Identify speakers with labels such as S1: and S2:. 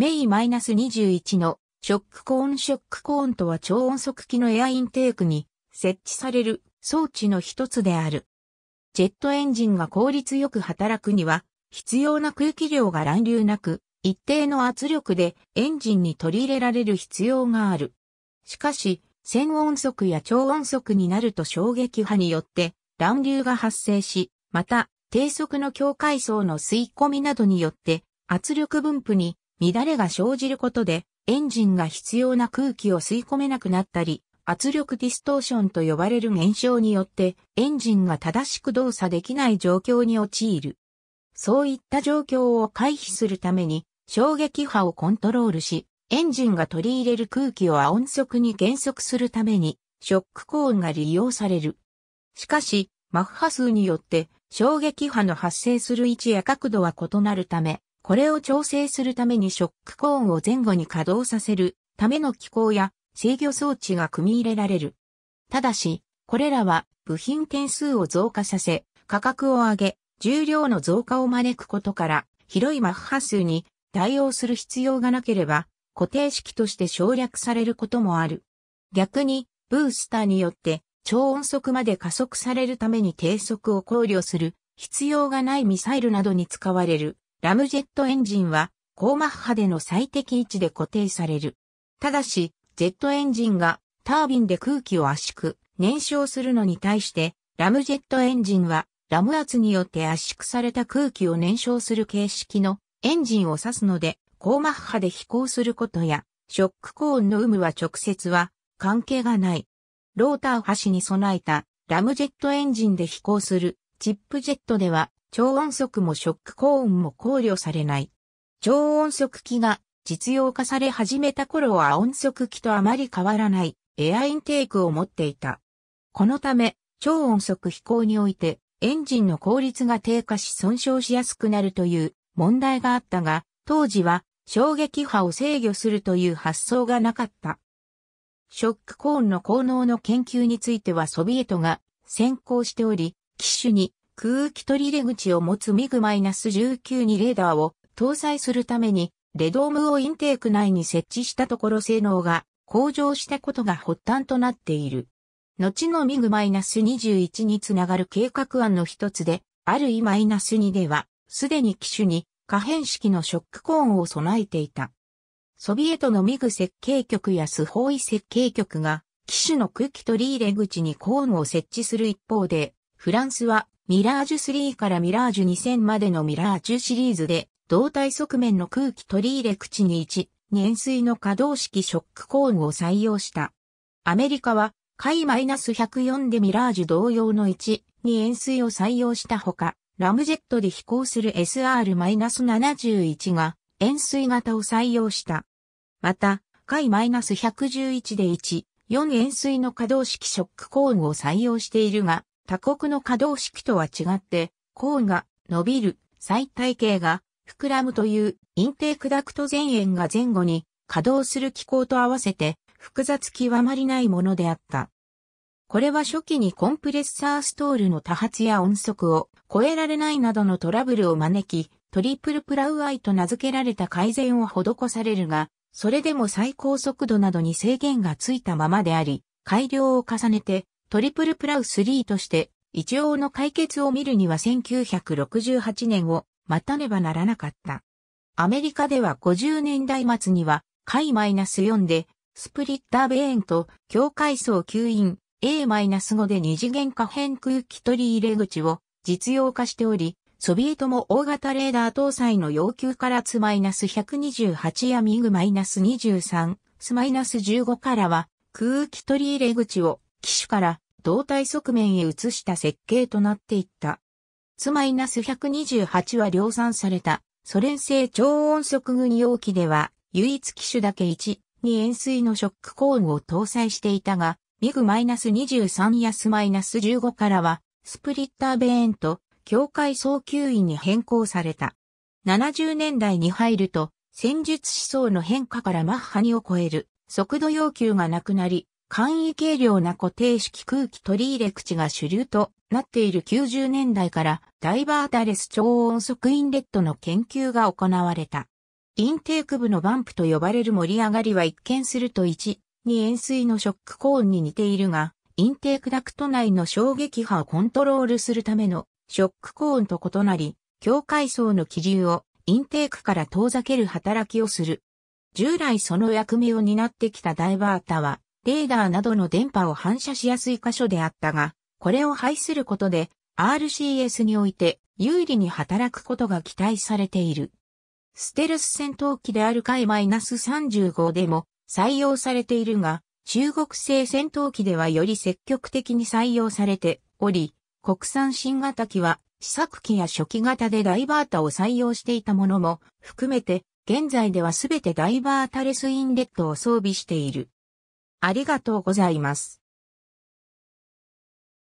S1: メイ -21 のショックコーンショックコーンとは超音速機のエアインテークに設置される装置の一つである。ジェットエンジンが効率よく働くには必要な空気量が乱流なく一定の圧力でエンジンに取り入れられる必要がある。しかし、線音速や超音速になると衝撃波によって乱流が発生し、また低速の境界層の吸い込みなどによって圧力分布に乱れが生じることで、エンジンが必要な空気を吸い込めなくなったり、圧力ディストーションと呼ばれる現象によって、エンジンが正しく動作できない状況に陥る。そういった状況を回避するために、衝撃波をコントロールし、エンジンが取り入れる空気を亜音速に減速するために、ショックコーンが利用される。しかし、マッハ数によって、衝撃波の発生する位置や角度は異なるため、これを調整するためにショックコーンを前後に稼働させるための機構や制御装置が組み入れられる。ただし、これらは部品点数を増加させ、価格を上げ、重量の増加を招くことから、広いマッハ数に対応する必要がなければ、固定式として省略されることもある。逆に、ブースターによって超音速まで加速されるために低速を考慮する必要がないミサイルなどに使われるラムジェットエンジンは高マッハでの最適位置で固定される。ただし、ジェットエンジンがタービンで空気を圧縮、燃焼するのに対して、ラムジェットエンジンはラム圧によって圧縮された空気を燃焼する形式のエンジンを指すので、高マッハで飛行することや、ショックコーンの有無は直接は関係がない。ローター端に備えたラムジェットエンジンで飛行するチップジェットでは超音速もショック高音も考慮されない。超音速機が実用化され始めた頃は音速機とあまり変わらないエアインテークを持っていた。このため、超音速飛行においてエンジンの効率が低下し損傷しやすくなるという問題があったが、当時は衝撃波を制御するという発想がなかった。ショックコーンの効能の研究についてはソビエトが先行しており、機種に空気取り入れ口を持つミグ -19 にレーダーを搭載するために、レドームをインテーク内に設置したところ性能が向上したことが発端となっている。後のミグ -21 につながる計画案の一つで、ある E-2 では、すでに機種に可変式のショックコーンを備えていた。ソビエトのミグ設計局やスホーイ設計局が、機種の空気取り入れ口にコーンを設置する一方で、フランスはミラージュ3からミラージュ2000までのミラージュシリーズで、胴体側面の空気取り入れ口に1、年水の可動式ショックコーンを採用した。アメリカは、海 -104 でミラージュ同様の1、に円錐を採用したほか、ラムジェットで飛行する SR-71 が円錐型を採用した。また、海 -111 で1、4円錐の可動式ショックコーンを採用しているが、他国の可動式とは違って、甲が伸びる、最体系が膨らむというインテークダクト前縁が前後に稼働する機構と合わせて複雑極まりないものであった。これは初期にコンプレッサーストールの多発や音速を超えられないなどのトラブルを招き、トリプルプラウアイと名付けられた改善を施されるが、それでも最高速度などに制限がついたままであり、改良を重ねてトリプルプラウスリーとして、一応の解決を見るには1968年を待たねばならなかった。アメリカでは50年代末には、マイナス -4 で、スプリッターベーンと境界層吸引 A-5 で二次元可変空気取り入れ口を実用化しており、ソビエトも大型レーダー搭載の要求からツ -128 やミグマイナス -23、ス -15 からは空気取り入れ口を機種から胴体側面へ移した設計となっていった。マイナス1 2 8は量産されたソ連製超音速軍用機では唯一機種だけ1に円錐のショックコーンを搭載していたが、ミグマイナス -23 やス1 5からはスプリッターベーンと境界送球員に変更された。70年代に入ると戦術思想の変化からマッハ2を超える速度要求がなくなり、簡易軽量な固定式空気取り入れ口が主流となっている90年代からダイバーダレス超音速インレットの研究が行われた。インテーク部のバンプと呼ばれる盛り上がりは一見すると1、2円錐のショックコーンに似ているが、インテークダクト内の衝撃波をコントロールするためのショックコーンと異なり、境界層の気流をインテークから遠ざける働きをする。従来その役目を担ってきたダイバータは、レーダーなどの電波を反射しやすい箇所であったが、これを排することで RCS において有利に働くことが期待されている。ステルス戦闘機である海 -35 でも採用されているが、中国製戦闘機ではより積極的に採用されており、国産新型機は試作機や初期型でダイバータを採用していたものも含めて、現在ではすべてダイバータレスインレットを装備している。ありがとうございます。